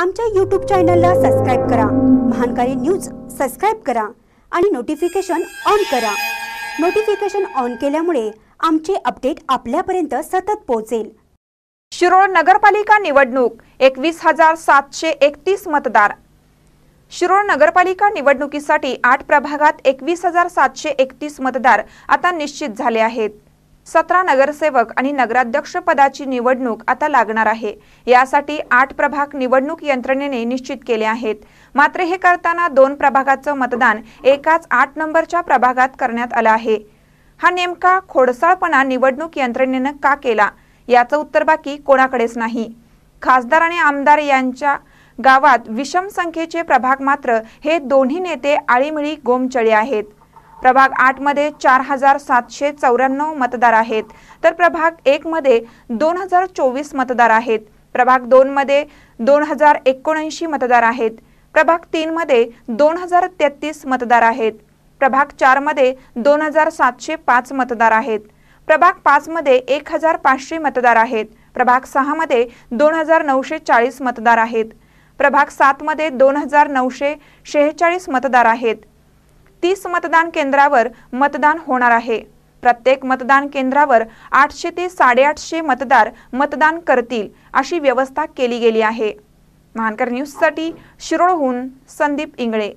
आमच्या यूट्यूब चॅनलला सबस्क्राईब करा महानकारी न्यूज सबस्क्राईब करा आणि नोटिफिकेशन ऑन करा नोटिफिकेशन ऑन केल्यामुळे आमचे अपडेट आपल्यापर्यंत सतत पोहोचेल शिरोळ नगरपालिका निवडणूक एकवीस हजार सातशे एकतीस मतदार शिरोळ नगरपालिका निवडणुकीसाठी आठ प्रभागात एकवीस हजार सातशे एकतीस मतदार आता निश्चित झाले आहेत सतरा नगरसेवक आणि नगराध्यक्ष पदाची निवडणूक आता लागणार आहे यासाठी आठ प्रभाग निवडणूक यंत्रणेने निश्चित केले आहेत मात्र हे करताना दोन प्रभागाचं मतदान एकाच आठ नंबरच्या प्रभागात करण्यात आलं आहे हा नेमका खोडसाळपणा निवडणूक यंत्रणेनं का केला याचं उत्तर बाकी कोणाकडेच नाही खासदार आणि आमदार यांच्या गावात विषम संख्येचे प्रभाग मात्र हे दोन्ही नेते आळीमिळी गोमचळे आहेत प्रभाग आठ मध्ये चार हजार सातशे चौऱ्याण्णव मतदार आहेत तर प्रभाग एक मध्ये दोन हजार चोवीस मतदार आहेत प्रभाग दोन मध्ये दोन हजार एकोणऐंशी मतदार आहेत प्रभाग तीन मध्ये दोन हजार तेहतीस मतदार आहेत प्रभाग चार मध्ये दोन हजार सातशे पाच मतदार आहेत प्रभाग पाच मध्ये एक हजार पाचशे मतदार आहेत प्रभाग सहा मध्ये दोन हजार नऊशे चाळीस मतदार आहेत प्रभाग सात मध्ये दोन हजार नऊशे शेहेचाळीस मतदार आहेत तीस मतदान केंद्रावर मतदान होणार आहे प्रत्येक मतदान केंद्रावर आठशे ते साडेआठशे मतदार मतदान करतील अशी व्यवस्था केली गेली आहे महानकर न्यूजसाठी शिरोळहून संदीप इंगळे